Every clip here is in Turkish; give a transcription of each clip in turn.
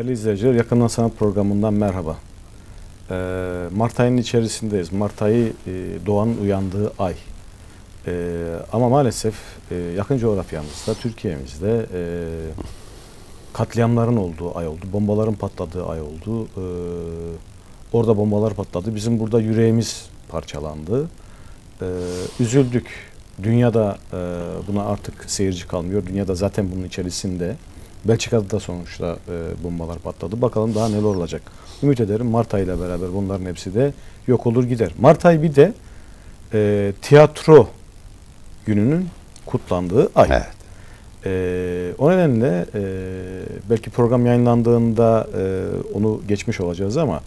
Değerli izleyiciler, Yakından Sanat programından merhaba. Ee, Mart ayının içerisindeyiz. Mart ayı e, doğanın uyandığı ay. Ee, ama maalesef e, yakın coğrafyamızda, Türkiye'mizde e, katliamların olduğu ay oldu, bombaların patladığı ay oldu. Ee, orada bombalar patladı. Bizim burada yüreğimiz parçalandı. üzüldük. Dünyada e, buna artık seyirci kalmıyor. Dünyada zaten bunun içerisinde. Belçika'da da sonuçta e, bombalar patladı. Bakalım daha neler olacak. Ümit ederim Mart ayıyla beraber bunların hepsi de yok olur gider. Mart ayı bir de e, tiyatro gününün kutlandığı ay. Evet. E, o nedenle e, belki program yayınlandığında e, onu geçmiş olacağız ama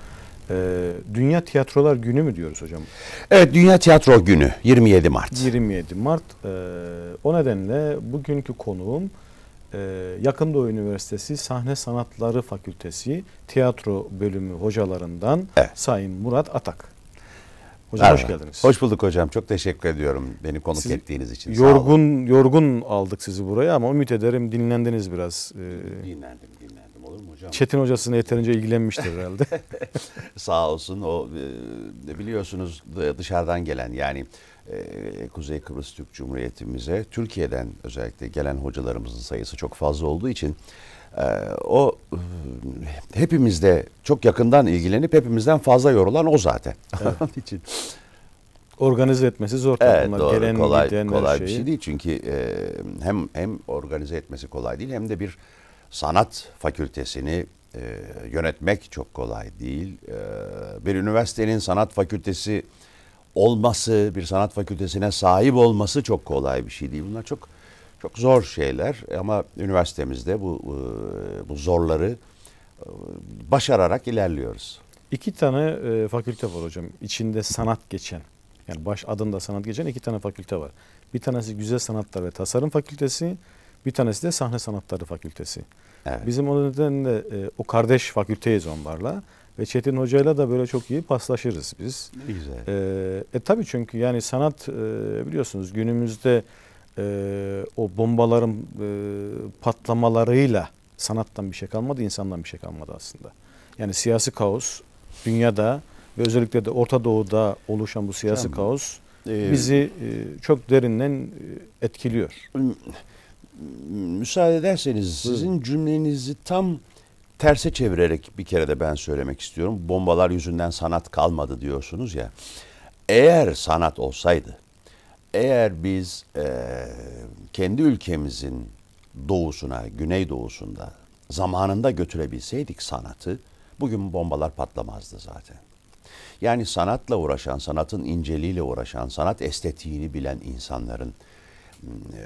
e, Dünya Tiyatrolar Günü mü diyoruz hocam? Evet Dünya Tiyatro Günü 27 Mart. 27 Mart. E, o nedenle bugünkü konuğum ee, yakın Doğu Üniversitesi Sahne Sanatları Fakültesi Tiyatro Bölümü hocalarından evet. Sayın Murat Atak. Hocam Merhaba. hoş geldiniz. Hoş bulduk hocam. Çok teşekkür ediyorum beni konuk Siz ettiğiniz için. Yorgun yorgun aldık sizi buraya ama ümit ederim dinlendiniz biraz. Ee, dinlendim dinlendim olur mu hocam? Çetin Hocasını yeterince ilgilenmiştir herhalde. Sağ olsun o e, biliyorsunuz dışarıdan gelen yani ee, Kuzey Kıbrıs Türk Cumhuriyeti'mize Türkiye'den özellikle gelen hocalarımızın sayısı çok fazla olduğu için e, o e, hepimizde çok yakından ilgilenip hepimizden fazla yorulan o zaten. Evet. için organize etmesi zor evet, doğru. gelen kolay, kolay bir şey değil çünkü e, hem hem organize etmesi kolay değil hem de bir sanat fakültesini e, yönetmek çok kolay değil. E, bir üniversitenin sanat fakültesi olması, bir sanat fakültesine sahip olması çok kolay bir şey değil. Bunlar çok çok zor şeyler e, ama üniversitemizde bu e, bu zorları e, başararak ilerliyoruz. İki tane e, fakülte var hocam. İçinde sanat geçen. Yani baş adında sanat geçen iki tane fakülte var. Bir tanesi Güzel Sanatlar ve Tasarım Fakültesi, bir tanesi de Sahne Sanatları Fakültesi. Evet. Bizim o nedenle e, o kardeş fakülteyiz onlarla. Ve Çetin Hoca'yla da böyle çok iyi paslaşırız biz. Ne güzel. Ee, e tabii çünkü yani sanat e, biliyorsunuz günümüzde e, o bombaların e, patlamalarıyla sanattan bir şey kalmadı, insandan bir şey kalmadı aslında. Yani siyasi kaos dünyada ve özellikle de Orta Doğu'da oluşan bu siyasi tamam. kaos e, bizi e, çok derinden e, etkiliyor. Müsaade ederseniz sizin cümlenizi tam terse çevirerek bir kere de ben söylemek istiyorum. Bombalar yüzünden sanat kalmadı diyorsunuz ya. Eğer sanat olsaydı, eğer biz e, kendi ülkemizin doğusuna, güneydoğusunda zamanında götürebilseydik sanatı, bugün bombalar patlamazdı zaten. Yani sanatla uğraşan, sanatın inceliğiyle uğraşan, sanat estetiğini bilen insanların e,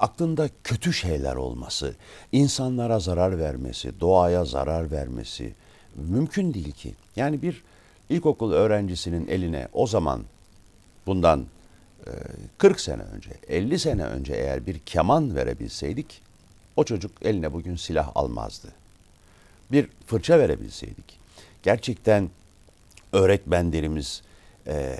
aklında kötü şeyler olması, insanlara zarar vermesi, doğaya zarar vermesi mümkün değil ki. Yani bir ilkokul öğrencisinin eline o zaman bundan 40 e, sene önce, 50 sene önce eğer bir keman verebilseydik o çocuk eline bugün silah almazdı. Bir fırça verebilseydik. Gerçekten öğretmenlerimiz ee,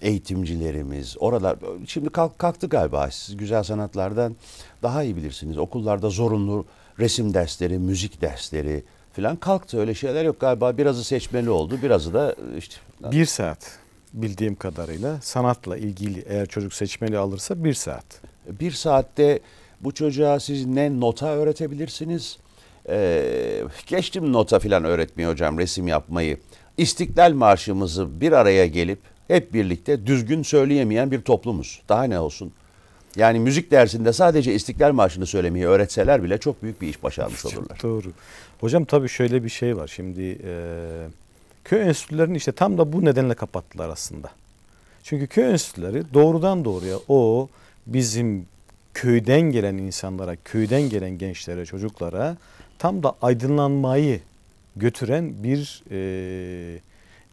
eğitimcilerimiz oralar şimdi kalk, kalktı galiba siz güzel sanatlardan daha iyi bilirsiniz. Okullarda zorunlu resim dersleri, müzik dersleri filan kalktı. Öyle şeyler yok galiba. Birazı seçmeli oldu, birazı da e, işte bir saat bildiğim kadarıyla sanatla ilgili eğer çocuk seçmeli alırsa bir saat. Bir saatte bu çocuğa siz ne nota öğretebilirsiniz? Ee, geçtim nota filan öğretmiyor hocam resim yapmayı. İstiklal Marşımızı bir araya gelip hep birlikte düzgün söyleyemeyen bir toplumuz. Daha ne olsun? Yani müzik dersinde sadece İstiklal Marşı'nı söylemeyi öğretseler bile çok büyük bir iş başarmış olurlar. Doğru. Hocam tabii şöyle bir şey var. Şimdi e, köy enstitülerini işte tam da bu nedenle kapattılar aslında. Çünkü köy enstitüleri doğrudan doğruya o bizim köyden gelen insanlara, köyden gelen gençlere, çocuklara tam da aydınlanmayı götüren bir e,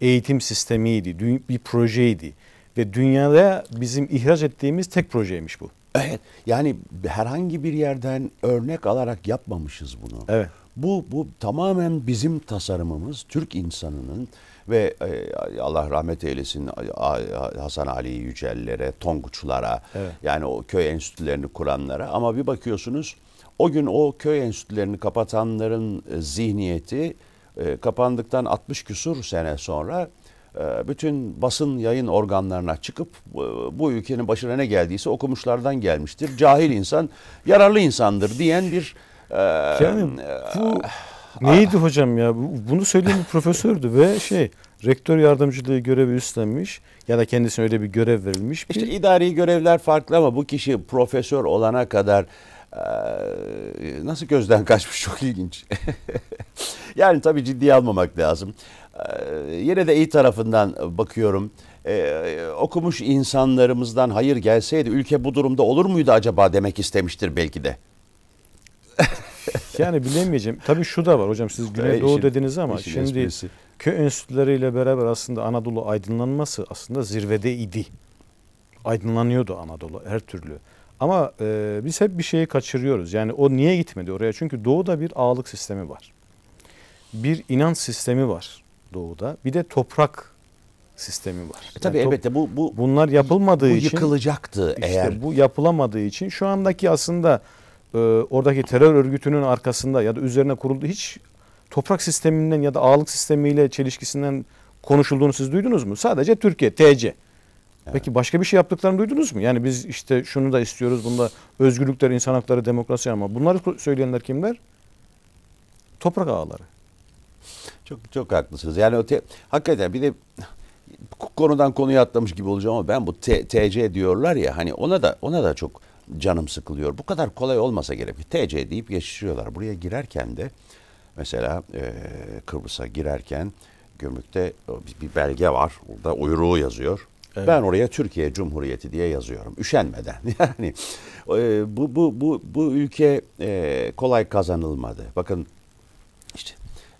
eğitim sistemiydi, bir projeydi. Ve dünyada bizim ihraç ettiğimiz tek projeymiş bu. Evet. Yani herhangi bir yerden örnek alarak yapmamışız bunu. Evet. Bu bu tamamen bizim tasarımımız, Türk insanının ve e, Allah rahmet eylesin Hasan Ali Yücellere, Tonguçlara evet. yani o köy enstitülerini kuranlara ama bir bakıyorsunuz o gün o köy enstitülerini kapatanların e, zihniyeti ee, kapandıktan 60 küsur sene sonra e, bütün basın yayın organlarına çıkıp e, bu ülkenin başına ne geldiyse okumuşlardan gelmiştir. Cahil insan yararlı insandır diyen bir... yani e, bu neydi hocam ya? Bunu söyleyen bir profesördü ve şey rektör yardımcılığı görevi üstlenmiş ya da kendisine öyle bir görev verilmiş. Bir... İşte idari görevler farklı ama bu kişi profesör olana kadar ee, nasıl gözden kaçmış çok ilginç. yani tabii ciddiye almamak lazım. Ee, yine de iyi tarafından bakıyorum. Ee, okumuş insanlarımızdan hayır gelseydi ülke bu durumda olur muydu acaba demek istemiştir belki de. yani bilemeyeceğim. Tabii şu da var hocam siz ee, Güneydoğu işin, dediniz ama şimdi esprisi. köy enstitüleriyle beraber aslında Anadolu aydınlanması aslında zirvede idi. Aydınlanıyordu Anadolu her türlü. Ama e, biz hep bir şeyi kaçırıyoruz. Yani o niye gitmedi oraya? Çünkü doğuda bir ağalık sistemi var. Bir inanç sistemi var doğuda. Bir de toprak sistemi var. E tabii yani elbette bu, bu bunlar yapılmadığı bu için yıkılacaktı işte eğer bu yapılamadığı için şu andaki aslında e, oradaki terör örgütünün arkasında ya da üzerine kuruldu hiç toprak sisteminden ya da ağalık sistemiyle çelişkisinden konuşulduğunu siz duydunuz mu? Sadece Türkiye TC. Evet. Peki başka bir şey yaptıklarını duydunuz mu? Yani biz işte şunu da istiyoruz, bunda özgürlükler, insan hakları, demokrasi ama bunları söyleyenler kimler? Toprak ağaları. Çok çok haklısınız. Yani öte hakikaten bir de konudan konuya atlamış gibi olacağım ama ben bu T, TC diyorlar ya hani ona da ona da çok canım sıkılıyor. Bu kadar kolay olmasa gerek. TC deyip geçiriyorlar Buraya girerken de mesela e, Kıbrıs'a girerken gömükte bir belge var. Orada uyruğu yazıyor. Evet. Ben oraya Türkiye Cumhuriyeti diye yazıyorum üşenmeden. Yani e, bu bu bu bu ülke e, kolay kazanılmadı. Bakın işte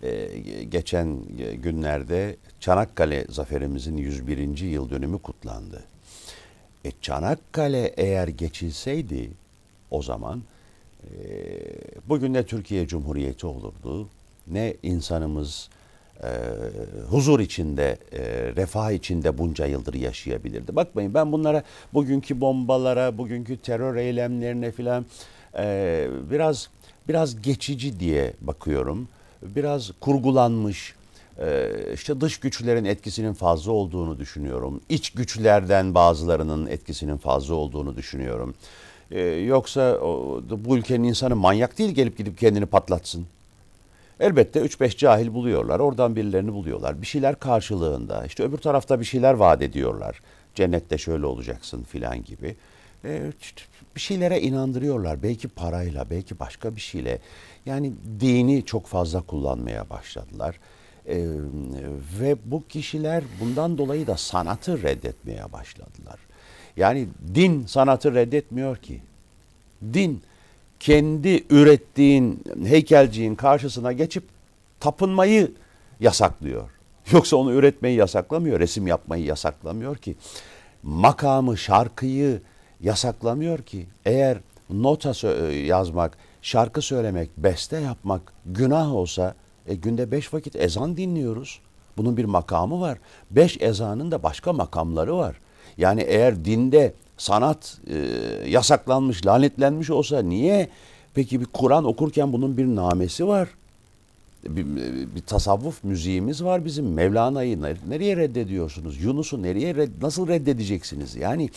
e, geçen günlerde Çanakkale zaferimizin 101. yıl dönümü kutlandı. E, Çanakkale eğer geçilseydi o zaman bugün ne Türkiye Cumhuriyeti olurdu ne insanımız e, huzur içinde, e, refah içinde bunca yıldır yaşayabilirdi. Bakmayın ben bunlara, bugünkü bombalara, bugünkü terör eylemlerine filan e, biraz biraz geçici diye bakıyorum. Biraz kurgulanmış, e, işte dış güçlerin etkisinin fazla olduğunu düşünüyorum. İç güçlerden bazılarının etkisinin fazla olduğunu düşünüyorum. E, yoksa o, bu ülkenin insanı manyak değil gelip gidip kendini patlatsın. Elbette 3-5 cahil buluyorlar. Oradan birilerini buluyorlar. Bir şeyler karşılığında. İşte öbür tarafta bir şeyler vaat ediyorlar. Cennette şöyle olacaksın filan gibi. E, bir şeylere inandırıyorlar. Belki parayla, belki başka bir şeyle. Yani dini çok fazla kullanmaya başladılar. E, ve bu kişiler bundan dolayı da sanatı reddetmeye başladılar. Yani din sanatı reddetmiyor ki. Din kendi ürettiğin heykelciğin karşısına geçip tapınmayı yasaklıyor. Yoksa onu üretmeyi yasaklamıyor, resim yapmayı yasaklamıyor ki. Makamı, şarkıyı yasaklamıyor ki. Eğer nota e, yazmak, şarkı söylemek, beste yapmak günah olsa e, günde beş vakit ezan dinliyoruz. Bunun bir makamı var. Beş ezanın da başka makamları var. Yani eğer dinde sanat e, yasaklanmış, lanetlenmiş olsa niye peki bir Kur'an okurken bunun bir namesi var? Bir, bir tasavvuf müziğimiz var bizim. Mevlana'yı nereye reddediyorsunuz? Yunus'u nereye nasıl reddedeceksiniz? Yani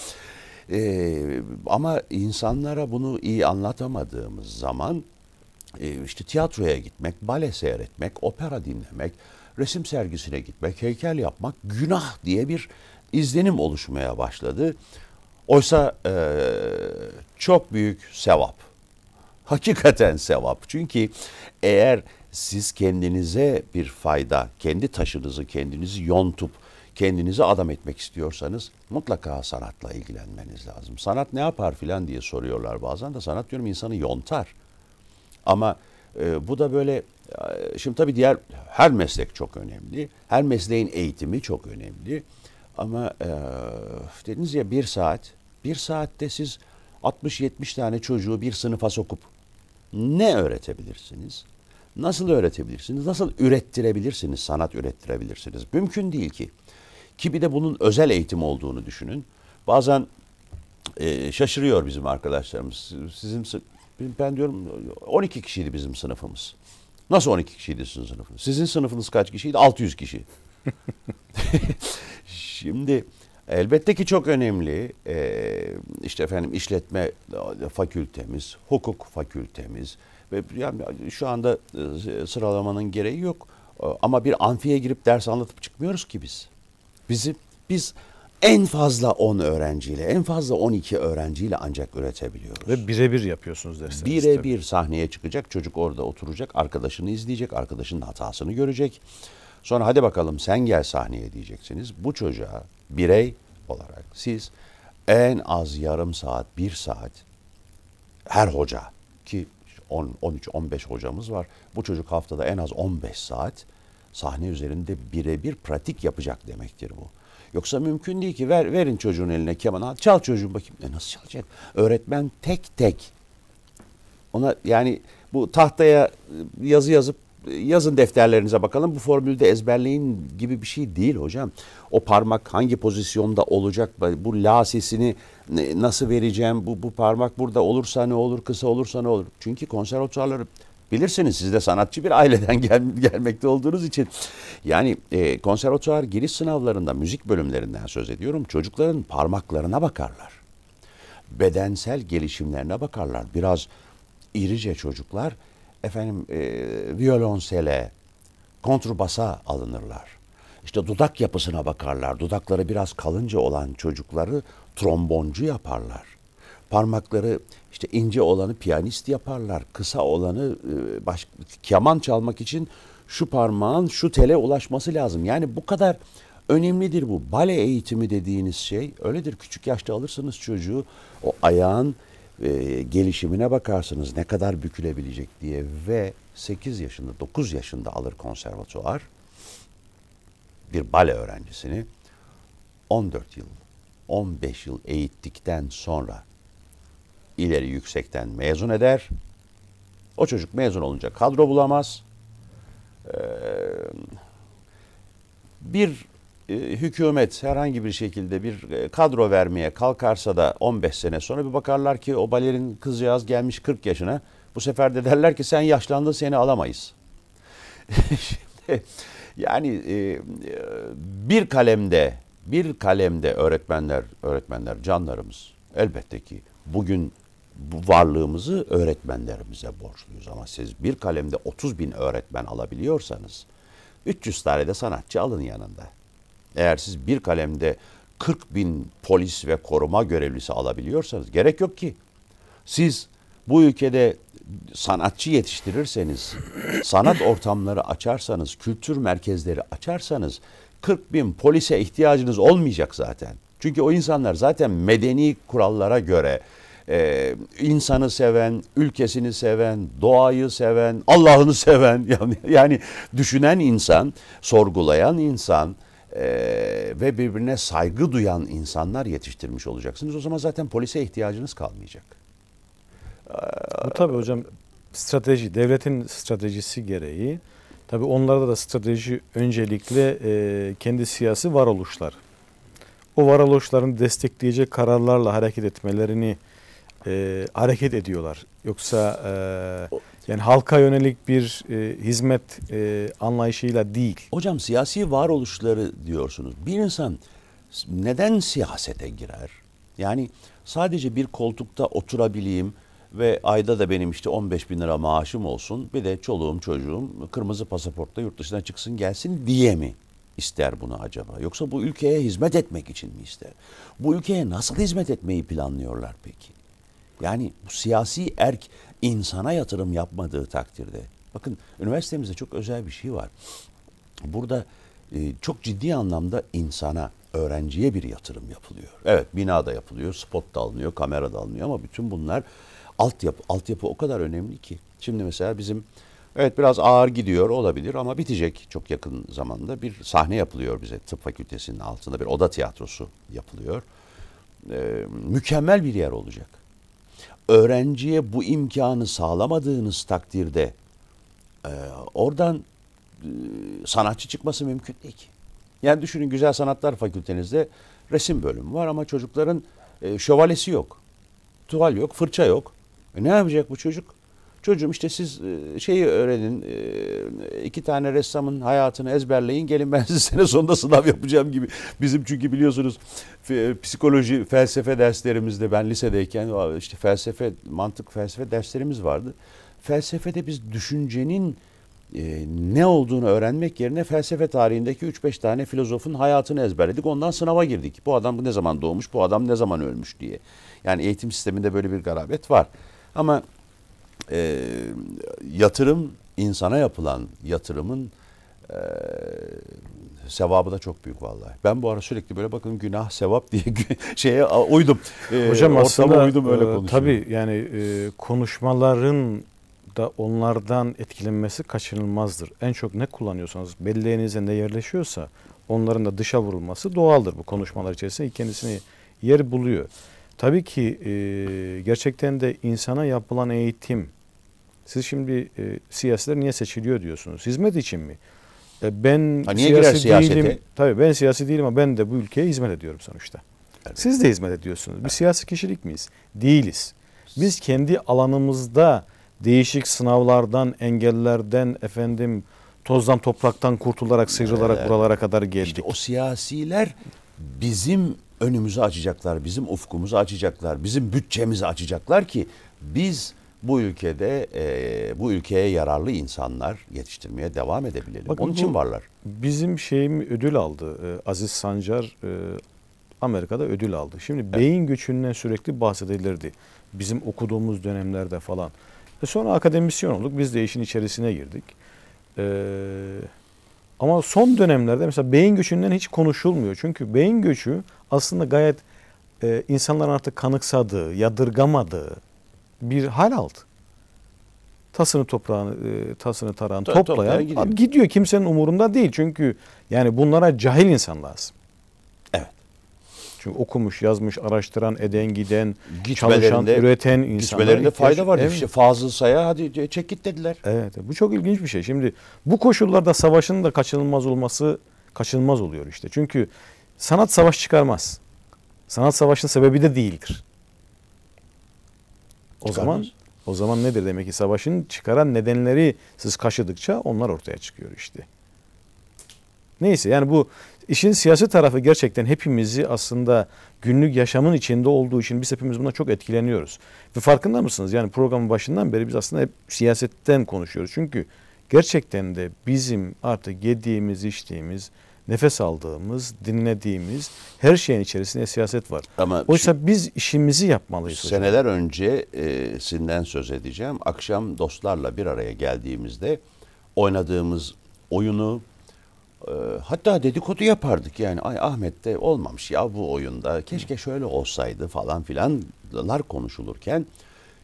e, ama insanlara bunu iyi anlatamadığımız zaman e, işte tiyatroya gitmek, bale seyretmek, opera dinlemek, resim sergisine gitmek, heykel yapmak günah diye bir izlenim oluşmaya başladı. Oysa e, çok büyük sevap. Hakikaten sevap. Çünkü eğer siz kendinize bir fayda, kendi taşınızı kendinizi yontup kendinizi adam etmek istiyorsanız mutlaka sanatla ilgilenmeniz lazım. Sanat ne yapar filan diye soruyorlar bazen de sanat diyorum insanı yontar. Ama e, bu da böyle e, şimdi tabii diğer her meslek çok önemli. Her mesleğin eğitimi çok önemli. Ama e, dediniz ya bir saat. Bir saatte siz 60-70 tane çocuğu bir sınıfa sokup ne öğretebilirsiniz? Nasıl öğretebilirsiniz? Nasıl ürettirebilirsiniz? Sanat ürettirebilirsiniz. Mümkün değil ki. Ki bir de bunun özel eğitim olduğunu düşünün. Bazen e, şaşırıyor bizim arkadaşlarımız. Sizin ben diyorum 12 kişiydi bizim sınıfımız. Nasıl 12 kişiydi sizin sınıfınız? Sizin sınıfınız kaç kişiydi? 600 kişi. Şimdi elbette ki çok önemli. Ee, işte efendim işletme e, fakültemiz, hukuk fakültemiz ve yani şu anda e, sıralamanın gereği yok. Ee, ama bir amfiye girip ders anlatıp çıkmıyoruz ki biz. Bizi biz en fazla 10 öğrenciyle, en fazla 12 öğrenciyle ancak üretebiliyoruz. Ve birebir yapıyorsunuz dersleri. Birebir sahneye çıkacak, çocuk orada oturacak, arkadaşını izleyecek, arkadaşının hatasını görecek. Sonra hadi bakalım sen gel sahneye diyeceksiniz. Bu çocuğa birey olarak siz en az yarım saat, bir saat her hoca ki 10, 13, 15 hocamız var. Bu çocuk haftada en az 15 saat sahne üzerinde birebir pratik yapacak demektir bu. Yoksa mümkün değil ki ver verin çocuğun eline kemanı çal çocuğun bakayım. E nasıl çalacak? Öğretmen tek tek ona yani bu tahtaya yazı yazıp yazın defterlerinize bakalım. Bu formülü de ezberleyin gibi bir şey değil hocam. O parmak hangi pozisyonda olacak? Bu la sesini nasıl vereceğim? Bu, bu parmak burada olursa ne olur? Kısa olursa ne olur? Çünkü konservatuarları bilirsiniz siz de sanatçı bir aileden gel, gelmekte olduğunuz için. Yani e, konservatuar giriş sınavlarında müzik bölümlerinden söz ediyorum. Çocukların parmaklarına bakarlar. Bedensel gelişimlerine bakarlar. Biraz irice çocuklar efendim e, violonsele, kontrbasa alınırlar. İşte dudak yapısına bakarlar. Dudakları biraz kalınca olan çocukları tromboncu yaparlar. Parmakları işte ince olanı piyanist yaparlar. Kısa olanı e, baş, keman çalmak için şu parmağın şu tele ulaşması lazım. Yani bu kadar önemlidir bu. Bale eğitimi dediğiniz şey öyledir. Küçük yaşta alırsınız çocuğu o ayağın e, gelişimine bakarsınız ne kadar bükülebilecek diye ve 8 yaşında 9 yaşında alır konservatuar bir bale öğrencisini 14 yıl 15 yıl eğittikten sonra ileri yüksekten mezun eder. O çocuk mezun olunca kadro bulamaz. Ee, bir e, hükümet herhangi bir şekilde bir e, kadro vermeye kalkarsa da 15 sene sonra bir bakarlar ki o balerin kızcağız gelmiş 40 yaşına. Bu sefer de derler ki sen yaşlandın seni alamayız. Şimdi yani e, bir kalemde bir kalemde öğretmenler öğretmenler canlarımız elbette ki bugün bu varlığımızı öğretmenlerimize borçluyuz ama siz bir kalemde 30 bin öğretmen alabiliyorsanız 300 tane de sanatçı alın yanında. Eğer siz bir kalemde 40 bin polis ve koruma görevlisi alabiliyorsanız gerek yok ki. Siz bu ülkede sanatçı yetiştirirseniz, sanat ortamları açarsanız, kültür merkezleri açarsanız 40 bin polise ihtiyacınız olmayacak zaten. Çünkü o insanlar zaten medeni kurallara göre e, insanı seven, ülkesini seven, doğayı seven, Allah'ını seven yani, yani düşünen insan, sorgulayan insan, e, ve birbirine saygı duyan insanlar yetiştirmiş olacaksınız. O zaman zaten polise ihtiyacınız kalmayacak. Bu tabii hocam strateji, devletin stratejisi gereği. Tabii onlarda da strateji öncelikle e, kendi siyasi varoluşlar. O varoluşların destekleyecek kararlarla hareket etmelerini e, hareket ediyorlar. Yoksa e, yani halka yönelik bir e, hizmet e, anlayışıyla değil. Hocam siyasi varoluşları diyorsunuz. Bir insan neden siyasete girer? Yani sadece bir koltukta oturabileyim ve ayda da benim işte 15 bin lira maaşım olsun bir de çoluğum çocuğum kırmızı pasaportla yurt dışına çıksın gelsin diye mi ister bunu acaba? Yoksa bu ülkeye hizmet etmek için mi ister? Bu ülkeye nasıl hizmet etmeyi planlıyorlar peki? Yani bu siyasi erk insana yatırım yapmadığı takdirde. Bakın üniversitemizde çok özel bir şey var. Burada e, çok ciddi anlamda insana, öğrenciye bir yatırım yapılıyor. Evet bina da yapılıyor, spot da alınıyor, kamera da alınıyor ama bütün bunlar altyapı. Altyapı o kadar önemli ki. Şimdi mesela bizim Evet biraz ağır gidiyor olabilir ama bitecek çok yakın zamanda. Bir sahne yapılıyor bize tıp fakültesinin altında bir oda tiyatrosu yapılıyor. Ee, mükemmel bir yer olacak öğrenciye bu imkanı sağlamadığınız takdirde e, oradan e, sanatçı çıkması mümkün değil ki. Yani düşünün Güzel Sanatlar Fakültenizde resim bölümü var ama çocukların e, şövalesi yok. Tuval yok, fırça yok. E ne yapacak bu çocuk? Çocuğum işte siz e, şeyi öğrenin, e, iki tane ressamın hayatını ezberleyin, gelin ben size sene sonunda sınav yapacağım gibi. Bizim çünkü biliyorsunuz e, psikoloji, felsefe derslerimizde ben lisedeyken işte felsefe, mantık felsefe derslerimiz vardı. Felsefede biz düşüncenin ne olduğunu öğrenmek yerine felsefe tarihindeki 3-5 tane filozofun hayatını ezberledik. Ondan sınava girdik. Bu adam ne zaman doğmuş, bu adam ne zaman ölmüş diye. Yani eğitim sisteminde böyle bir garabet var. Ama e, yatırım insana yapılan yatırımın e, sevabı da çok büyük vallahi. Ben bu ara sürekli böyle bakın günah sevap diye şeye uydum. E, Hocam aslında uydum öyle e, konuşuyorum. Tabii yani e, konuşmaların da onlardan etkilenmesi kaçınılmazdır. En çok ne kullanıyorsanız belleğinize ne yerleşiyorsa onların da dışa vurulması doğaldır bu konuşmalar içerisinde kendisini yer buluyor. Tabii ki e, gerçekten de insana yapılan eğitim, siz şimdi e, siyasetler niye seçiliyor diyorsunuz? Hizmet için mi? E, ben ha, niye siyasi girer değilim. Tabii ben siyasi değilim ama ben de bu ülkeye hizmet ediyorum sonuçta. Evet. Siz de hizmet ediyorsunuz. Evet. Bir siyasi kişilik miyiz? Değiliz. Biz kendi alanımızda değişik sınavlardan, engellerden efendim tozdan topraktan kurtularak sıyrılarak evet. buralara kadar geldik. İşte o siyasiler bizim önümüzü açacaklar, bizim ufkumuzu açacaklar, bizim bütçemizi açacaklar ki biz bu ülkede e, bu ülkeye yararlı insanlar yetiştirmeye devam edebilelim. Bakın Onun için varlar. Bizim şeyim ödül aldı. E, Aziz Sancar e, Amerika'da ödül aldı. Şimdi evet. beyin göçünden sürekli bahsedilirdi. Bizim okuduğumuz dönemlerde falan. E sonra akademisyen olduk. Biz de işin içerisine girdik. E, ama son dönemlerde mesela beyin göçünden hiç konuşulmuyor. Çünkü beyin göçü aslında gayet e, insanların artık kanıksadığı, yadırgamadığı bir hal aldı. Tasını toprağını, e, tasını tarağını Tabii, toplayan, gidiyor. gidiyor. Kimsenin umurunda değil. Çünkü yani bunlara cahil insan lazım. Evet. Çünkü okumuş, yazmış, araştıran, eden, giden, çalışan, üreten insanlar. Gitmelerinde fayda var. Evet. İşte Fazıl Say'a hadi çek git dediler. Evet. Bu çok ilginç bir şey. Şimdi bu koşullarda savaşın da kaçınılmaz olması kaçınılmaz oluyor işte. Çünkü Sanat savaş çıkarmaz. Sanat savaşın sebebi de değildir. O zaman o zaman nedir demek ki savaşın çıkaran nedenleri siz kaşıdıkça onlar ortaya çıkıyor işte. Neyse yani bu işin siyasi tarafı gerçekten hepimizi aslında günlük yaşamın içinde olduğu için biz hepimiz buna çok etkileniyoruz. Ve farkında mısınız? Yani programın başından beri biz aslında hep siyasetten konuşuyoruz. Çünkü gerçekten de bizim artık yediğimiz, içtiğimiz, nefes aldığımız, dinlediğimiz her şeyin içerisinde siyaset var. Ama Oysa şu, biz işimizi yapmalıyız. Seneler hocam. E, sizden söz edeceğim. Akşam dostlarla bir araya geldiğimizde oynadığımız oyunu e, hatta dedikodu yapardık yani ay Ahmet de olmamış ya bu oyunda keşke şöyle olsaydı falan filanlar konuşulurken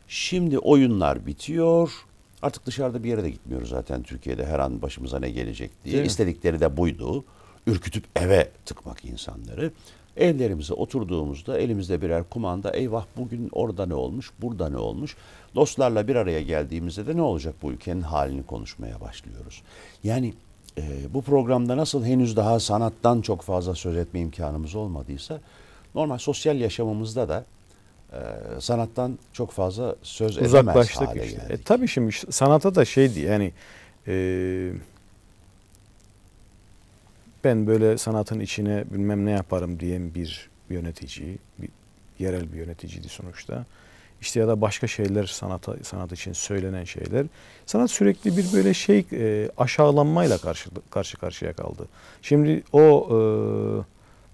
şimdi oyunlar bitiyor artık dışarıda bir yere de gitmiyoruz zaten Türkiye'de her an başımıza ne gelecek diye Değil istedikleri de buydu ürkütüp eve tıkmak insanları. Evlerimize oturduğumuzda elimizde birer kumanda eyvah bugün orada ne olmuş burada ne olmuş dostlarla bir araya geldiğimizde de ne olacak bu ülkenin halini konuşmaya başlıyoruz. Yani e, bu programda nasıl henüz daha sanattan çok fazla söz etme imkanımız olmadıysa normal sosyal yaşamımızda da e, sanattan çok fazla söz edemez Uzaklaştık hale işte. E, geldik. E, tabii şimdi sanata da şeydi yani e, ben böyle sanatın içine bilmem ne yaparım diyen bir yönetici, bir, yerel bir yöneticiydi sonuçta. İşte ya da başka şeyler sanata, sanat için söylenen şeyler. Sanat sürekli bir böyle şey e, aşağılanmayla karşı, karşı karşıya kaldı. Şimdi o e,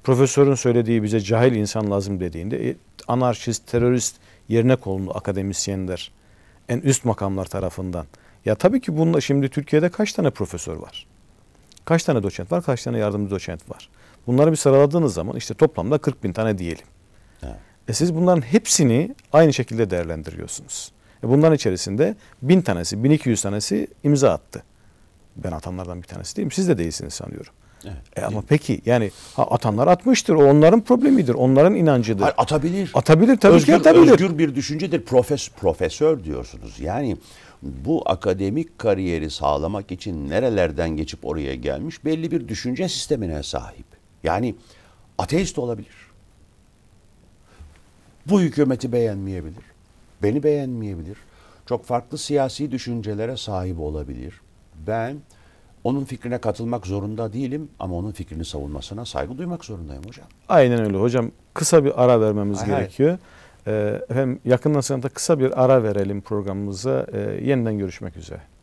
profesörün söylediği bize cahil insan lazım dediğinde e, anarşist, terörist yerine konulu akademisyenler en üst makamlar tarafından. Ya tabii ki bununla şimdi Türkiye'de kaç tane profesör var? Kaç tane doçent var? Kaç tane yardımcı doçent var? Bunları bir sıraladığınız zaman işte toplamda 40 bin tane diyelim. Evet. E siz bunların hepsini aynı şekilde değerlendiriyorsunuz. E bunların içerisinde bin tanesi, 1200 tanesi imza attı. Ben atanlardan bir tanesi değilim. Siz de değilsiniz sanıyorum. Evet. E ama peki yani ha, atanlar atmıştır. O onların problemidir. Onların inancıdır. Hayır, atabilir. Atabilir tabii özgür, ki atabilir. Özgür bir düşüncedir. Profes, profesör diyorsunuz. Yani bu akademik kariyeri sağlamak için nerelerden geçip oraya gelmiş belli bir düşünce sistemine sahip. Yani ateist olabilir. Bu hükümeti beğenmeyebilir. Beni beğenmeyebilir. Çok farklı siyasi düşüncelere sahip olabilir. Ben onun fikrine katılmak zorunda değilim ama onun fikrini savunmasına saygı duymak zorundayım hocam. Aynen öyle hocam. Kısa bir ara vermemiz Ay, gerekiyor. Hayır. Ee, efendim yakından sonra da kısa bir ara verelim programımıza. E, yeniden görüşmek üzere.